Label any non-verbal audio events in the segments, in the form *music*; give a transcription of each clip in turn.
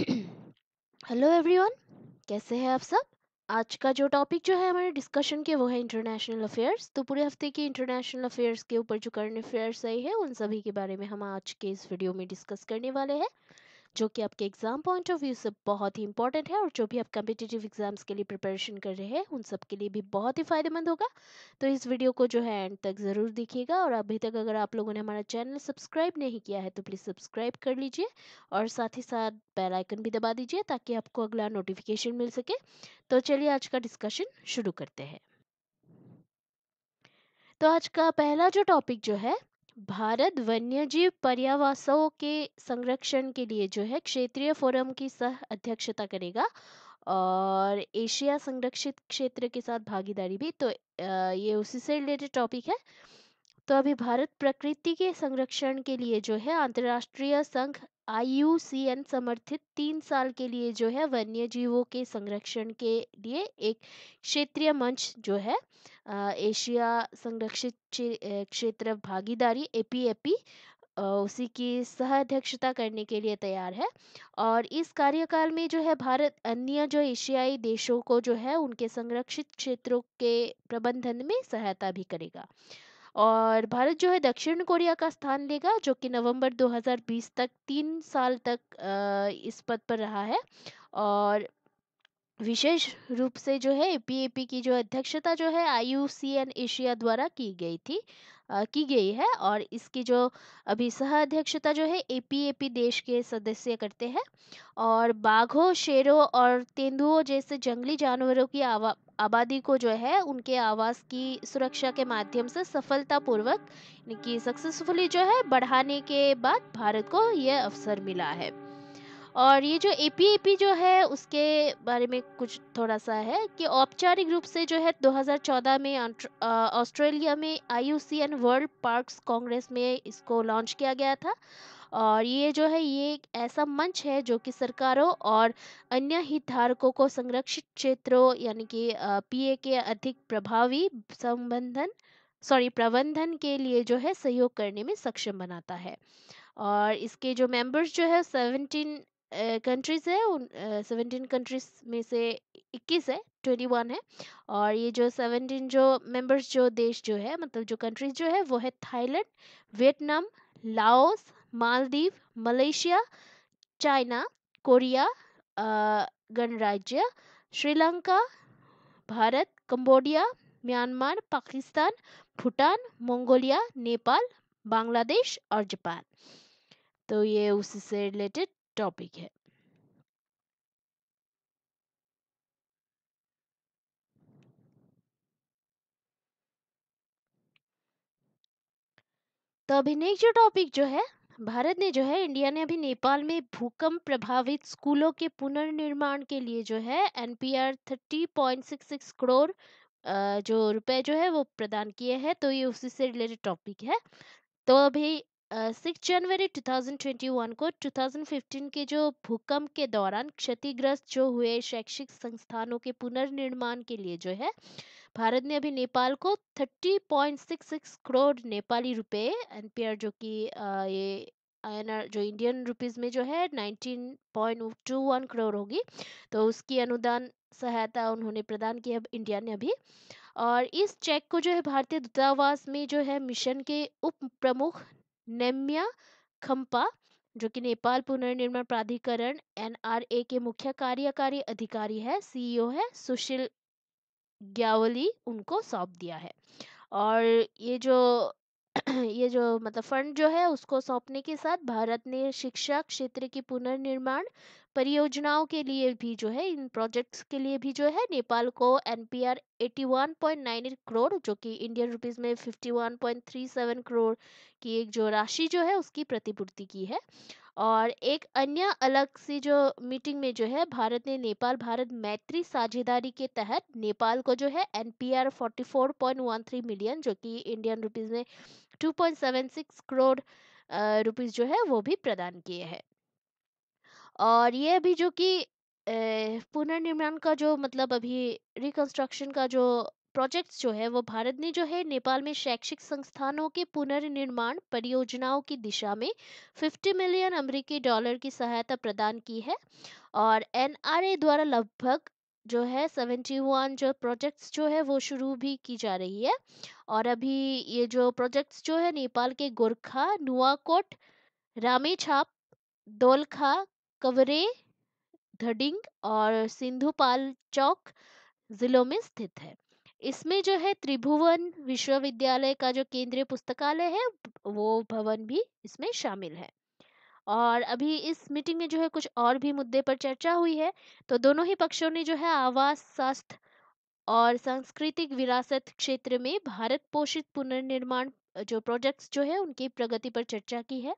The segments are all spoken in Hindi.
हेलो *clears throat* एवरीवन कैसे हैं आप सब आज का जो टॉपिक जो है हमारे डिस्कशन के वो है इंटरनेशनल अफेयर्स तो पूरे हफ्ते के इंटरनेशनल अफेयर्स के ऊपर जो करंट अफेयर्स आई है उन सभी के बारे में हम आज के इस वीडियो में डिस्कस करने वाले हैं जो कि आपके एग्ज़ाम पॉइंट ऑफ व्यू से बहुत ही इंपॉर्टेंट है और जो भी आप कम्पिटेटिव एग्ज़ाम्स के लिए प्रिपरेशन कर रहे हैं उन सब के लिए भी बहुत ही फ़ायदेमंद होगा तो इस वीडियो को जो है एंड तक ज़रूर देखिएगा और अभी तक अगर आप लोगों ने हमारा चैनल सब्सक्राइब नहीं किया है तो प्लीज़ सब्सक्राइब कर लीजिए और साथ ही साथ बेलाइकन भी दबा दीजिए ताकि आपको अगला नोटिफिकेशन मिल सके तो चलिए आज का डिस्कशन शुरू करते हैं तो आज का पहला जो टॉपिक जो है भारत वन्यजीव पर्यावासों के संरक्षण के लिए जो है क्षेत्रीय फोरम की सह अध्यक्षता करेगा और एशिया संरक्षित क्षेत्र के साथ भागीदारी भी तो ये उसी से रिलेटेड टॉपिक है तो अभी भारत प्रकृति के संरक्षण के लिए जो है अंतर्राष्ट्रीय संघ आई यू सी एन समर्थित तीन साल के लिए जो है वन्य जीवों के संरक्षण के लिए एक क्षेत्रीय मंच जो है एशिया संरक्षित क्षेत्र भागीदारी ए पी ए पी उसी की सह अध्यक्षता करने के लिए तैयार है और इस कार्यकाल में जो है भारत अन्य जो एशियाई देशों को जो है उनके संरक्षित क्षेत्रों के प्रबंधन में सहायता भी करेगा और भारत जो है दक्षिण कोरिया का स्थान लेगा जो कि नवंबर 2020 तक तीन साल तक इस पद पर रहा है और विशेष रूप से जो है पीएपी की जो अध्यक्षता जो है आई एशिया द्वारा की गई थी आ, की गई है और इसकी जो अभी सह अध्यक्षता जो है एपीएपी देश के सदस्य करते हैं और बाघों शेरों और तेंदुओं जैसे जंगली जानवरों की आवा, आबादी को जो है उनके आवास की सुरक्षा के माध्यम से सफलतापूर्वक इनकी सक्सेसफुली जो है बढ़ाने के बाद भारत को यह अवसर मिला है और ये जो ए पी ए पी जो है उसके बारे में कुछ थोड़ा सा है कि औपचारिक रूप से जो है 2014 में ऑस्ट्रेलिया में I N world parks congress में इसको लॉन्च किया गया था और ये जो है ये एक ऐसा मंच है जो कि सरकारों और अन्य हितधारकों को संरक्षित क्षेत्रों यानी कि पीए के अधिक प्रभावी संबंधन सॉरी प्रबंधन के लिए जो है सहयोग करने में सक्षम बनाता है और इसके जो मेंबर्स जो है सेवनटीन कंट्रीज है उन सेवनटीन कंट्रीज में से इक्कीस है ट्वेंटी वन है और ये जो सेवनटीन जो मेंबर्स जो देश जो है मतलब जो कंट्रीज जो है वो है Thailand Vietnam Laos Maldives Malaysia China Korea गणराज्य Sri Lanka Bharat Cambodia Myanmar Pakistan Bhutan Mongolia Nepal Bangladesh और जापान तो ये उससे रिलेटेड टॉपिक है तो अभी नेक्स्ट जो टॉपिक जो है भारत ने जो है इंडिया ने अभी नेपाल में भूकंप प्रभावित स्कूलों के पुनर्निर्माण के लिए जो है NPR thirty point six six crore जो रुपए जो है वो प्रदान किए हैं तो ये उसी से रिलेटेड टॉपिक है तो अभी सिक्स जनवरी 2021 को 2015 के जो भूकंप के दौरान क्षतिग्रस्त जो हुए शैक्षिक संस्थानों के पुनर्निर्माण के लिए जो है भारत ने अभी नेपाल को 30.66 करोड़ नेपाली रुपए एनपीआर जो कि ये आईएनआर जो इंडियन रुपीस में जो है 19.21 करोड़ होगी तो उसकी अनुदान सहायता उन्होंने प्रदान की अब इंडिया ने अभी और इस चेक को जो है भारतीय दूतावास में जो है मिशन के उप प्रमुख नेम्या खम्पा जो कि नेपाल पुनर्निर्माण प्राधिकरण एनआरए के मुख्य कार्यकारी अधिकारी है सीईओ है सुशील ग्यावली उनको सौंप दिया है और ये जो *clears throat* ये जो मतलब फंड जो है उसको सौंपने के साथ भारत ने शिक्षा क्षेत्र की पुनर्निर्माण परियोजनाओं के लिए भी जो है इन प्रोजेक्ट्स के लिए भी जो है नेपाल को N P R one point nine crore जो कि इंडियन रुपीज़ में fifty one point three seven crore की एक जो राशि जो है उसकी प्रतिपूर्ति की है और एक अन्य अलग सी जो मीटिंग में जो है भारत ने नेपाल भारत मैत्री साझेदारी के तहत नेपाल को जो है N forty four point one three million जो कि इंडियन रुपीज़ में two point seven six crore rupees जो है वो भी प्रदान किए हैं और ये अभी जो कि पुनर्निर्माण का जो मतलब अभी रिकंस्ट्रक्शन का जो प्रोजेक्ट्स जो है वो भारत ने जो है नेपाल में शैक्षिक संस्थानों के पुनर्निर्माण परियोजनाओं की दिशा में 50 मिलियन अमेरिकी डॉलर की सहायता प्रदान की है और एनआरए द्वारा लगभग जो है 71 जो प्रोजेक्ट्स जो है वो शुरू भी की जा रही है और अभी ये जो प्रोजेक्ट्स जो है नेपाल के गोरखा नुआकोट रामेछाप दोलखा कवरे धडिंग और सिंधुपाल चौक जिलों में स्थित है इसमें जो है त्रिभुवन विश्वविद्यालय का जो केंद्रीय पुस्तकालय है वो भवन भी इसमें शामिल है और अभी इस मीटिंग में जो है कुछ और भी मुद्दे पर चर्चा हुई है तो दोनों ही पक्षों ने जो है आवास स्वास्थ्य और सांस्कृतिक विरासत क्षेत्र में भारत पोषित पुनर्निर्माण जो प्रोजेक्ट्स जो है उनकी प्रगति पर चर्चा की है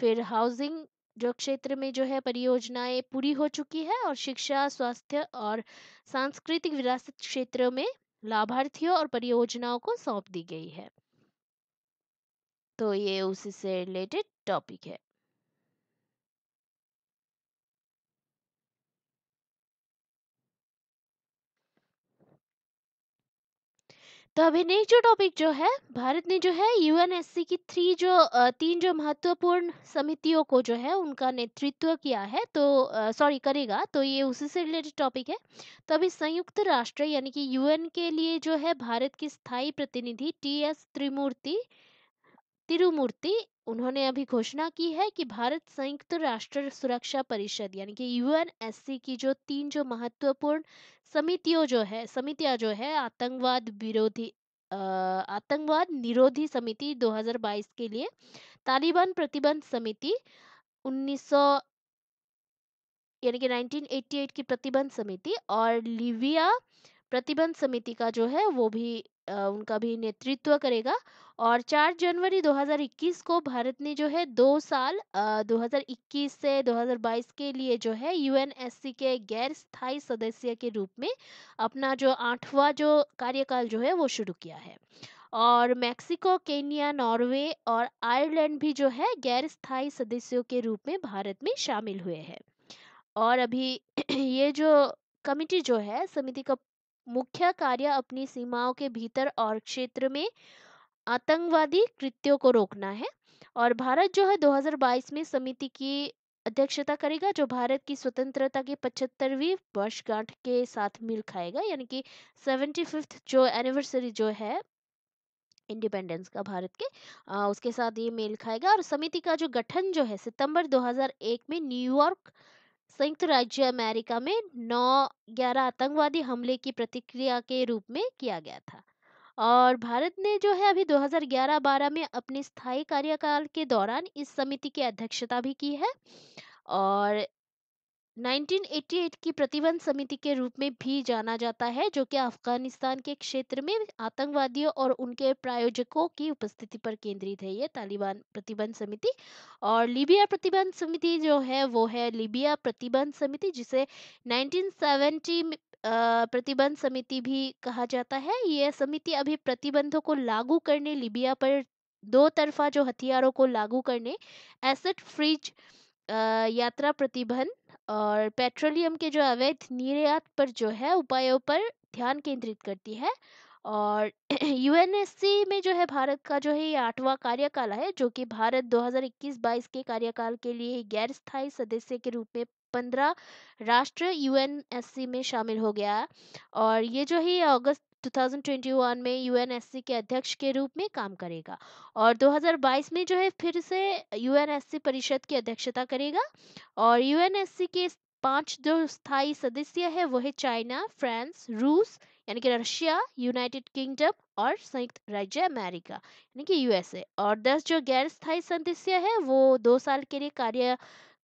फिर हाउसिंग जो क्षेत्र में जो है परियोजनाएं पूरी हो चुकी है और शिक्षा स्वास्थ्य और सांस्कृतिक विरासत क्षेत्र में लाभार्थियों और परियोजनाओं को सौंप दी गई है तो ये उसी से रिलेटेड टॉपिक है तो अभी नेक्स्ट जो टॉपिक जो है भारत ने जो है यूएनएससी की थ्री जो तीन जो महत्वपूर्ण समितियों को जो है उनका नेतृत्व किया है तो सॉरी करेगा तो ये उसी से रिलेटेड टॉपिक है तो अभी संयुक्त राष्ट्र यानी कि यूएन के लिए जो है भारत की स्थायी प्रतिनिधि टी एस त्रिमूर्ति तिरुमूर्ति उन्होंने अभी घोषणा की है कि भारत संयुक्त राष्ट्र सुरक्षा परिषद यानी कि यूएनएससी की जो तीन जो महत्वपूर्ण समितियों जो है समितियां जो है आतंकवाद विरोधी आतंकवाद निरोधी समिति 2022 के लिए तालिबान प्रतिबंध समिति 1900 यानी कि 1988 की प्रतिबंध समिति और लीबिया प्रतिबंध समिति का जो है वो भी उनका भी नेतृत्व करेगा और 4 जनवरी 2021 को भारत ने जो है दो साल 2021 से 2022 के लिए जो है यूएनएससी के गैर स्थायी सदस्य के रूप में अपना जो आठवां जो कार्यकाल जो है वो शुरू किया है और मेक्सिको केनिया नॉर्वे और आयरलैंड भी जो है गैर स्थायी सदस्यों के रूप में भारत में शामिल हुए हैं और अभी *clears throat* ये जो कमिटी जो है समिति का मुख्य कार्य अपनी सीमाओं के भीतर और क्षेत्र में आतंकवादी कृत्यों को रोकना है और भारत जो है 2022 में समिति की अध्यक्षता करेगा जो भारत की स्वतंत्रता के पचहत्तरवीं वर्षगांठ के साथ मिल खाएगा यानी कि सेवेंटी जो एनिवर्सरी जो है इंडिपेंडेंस का भारत के आ, उसके साथ ये मेल खाएगा और समिति का जो गठन जो है सितंबर 2001 में न्यूयॉर्क संयुक्त राज्य अमेरिका में 9 ग्यारह आतंकवादी हमले की प्रतिक्रिया के रूप में किया गया था और भारत ने जो है अभी 2011-12 में अपने स्थायी कार्यकाल के दौरान इस समिति की अध्यक्षता भी की है और 1988 की प्रतिबंध समिति के रूप में भी जाना जाता है जो कि अफगानिस्तान के क्षेत्र में आतंकवादियों और उनके प्रायोजकों की उपस्थिति पर केंद्रित है ये तालिबान प्रतिबंध समिति और लीबिया प्रतिबंध समिति जो है वो है लीबिया प्रतिबंध समिति जिसे 1970 प्रतिबंध समिति भी कहा जाता है ये समिति अभी प्रतिबंधों को लागू करने लीबिया पर दो तरफा जो हथियारों को लागू करने एसेट फ्रिज यात्रा प्रतिबंध और पेट्रोलियम के जो अवैध निर्यात पर जो है उपायों पर ध्यान केंद्रित करती है और *clears throat* यूएनएससी में जो है भारत का जो है ये आठवां कार्यकाल है जो कि भारत 2021-22 के कार्यकाल के लिए गैर स्थायी सदस्य के रूप में पंद्रह राष्ट्र यूएनएससी में शामिल हो गया और ये जो है अगस्त 2021 में यूएनएससी के अध्यक्ष के रूप में काम करेगा और 2022 में जो है फिर से यूएनएससी परिषद की अध्यक्षता करेगा और यूएनएससी के पांच जो स्थायी सदस्य है वह है चाइना फ्रांस रूस यानी कि रशिया यूनाइटेड किंगडम और संयुक्त राज्य अमेरिका यानी कि यूएसए और दस जो गैर स्थायी सदस्य है वो दो साल के लिए कार्य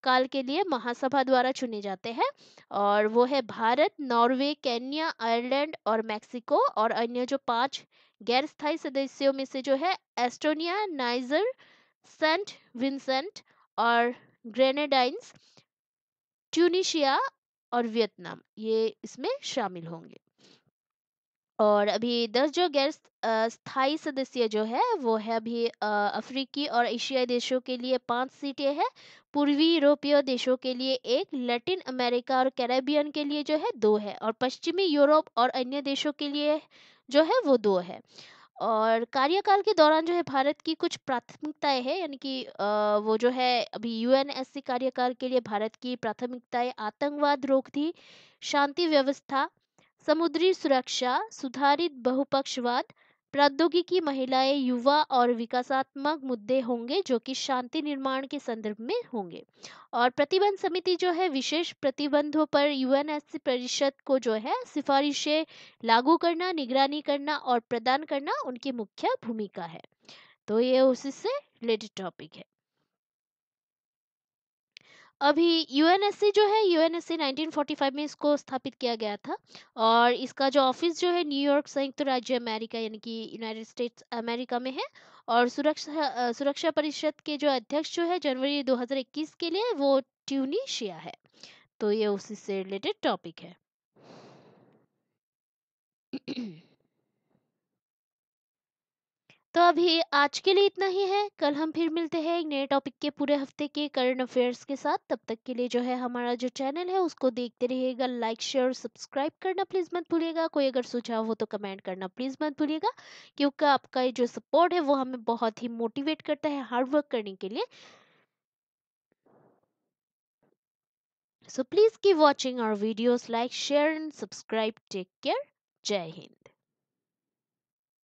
काल के लिए महासभा द्वारा चुने जाते हैं और वो है भारत नॉर्वे केन्या आयरलैंड और मैक्सिको और अन्य जो पांच गैर स्थायी सदस्यों में से जो है एस्टोनिया नाइजर सेंट विंसेंट और ग्रेनेडाइंस ट्यूनिशिया और वियतनाम ये इसमें शामिल होंगे और अभी दस जो गैर स्थायी सदस्य जो है वो है अभी अफ्रीकी और एशियाई देशों के लिए पांच सीटें हैं पूर्वी यूरोपीय देशों के लिए एक लैटिन अमेरिका और कैरेबियन के लिए जो है दो है और पश्चिमी यूरोप और अन्य देशों के लिए जो है वो दो है और कार्यकाल के दौरान जो है भारत की कुछ प्राथमिकताएं है यानी कि वो जो है अभी यू कार्यकाल के लिए भारत की प्राथमिकताएं आतंकवाद थी शांति व्यवस्था समुद्री सुरक्षा सुधारित बहुपक्षवाद प्रौद्योगिकी महिलाएं युवा और विकासात्मक मुद्दे होंगे जो कि शांति निर्माण के संदर्भ में होंगे और प्रतिबंध समिति जो है विशेष प्रतिबंधों पर यूएन परिषद को जो है सिफारिशें लागू करना निगरानी करना और प्रदान करना उनकी मुख्य भूमिका है तो ये उसी से रिलेटेड टॉपिक है अभी यूएनएससी जो है यूएनएससी 1945 में इसको स्थापित किया गया था और इसका जो ऑफिस जो है न्यूयॉर्क संयुक्त तो राज्य अमेरिका यानी कि यूनाइटेड स्टेट्स अमेरिका में है और सुरक्षा सुरक्षा परिषद के जो अध्यक्ष जो है जनवरी 2021 के लिए वो ट्यूनिशिया है तो ये उसी से रिलेटेड टॉपिक है तो अभी आज के लिए इतना ही है कल हम फिर मिलते हैं एक नए टॉपिक के पूरे हफ्ते के करंट अफेयर्स के साथ तब तक के लिए जो है हमारा जो चैनल है उसको देखते रहिएगा लाइक शेयर और सब्सक्राइब करना प्लीज़ मत भूलिएगा कोई अगर सुझाव हो तो कमेंट करना प्लीज़ मत भूलिएगा क्योंकि आपका जो सपोर्ट है वो हमें बहुत ही मोटिवेट करता है हार्डवर्क करने के लिए so please keep watching our videos like share and subscribe take care जय हिंद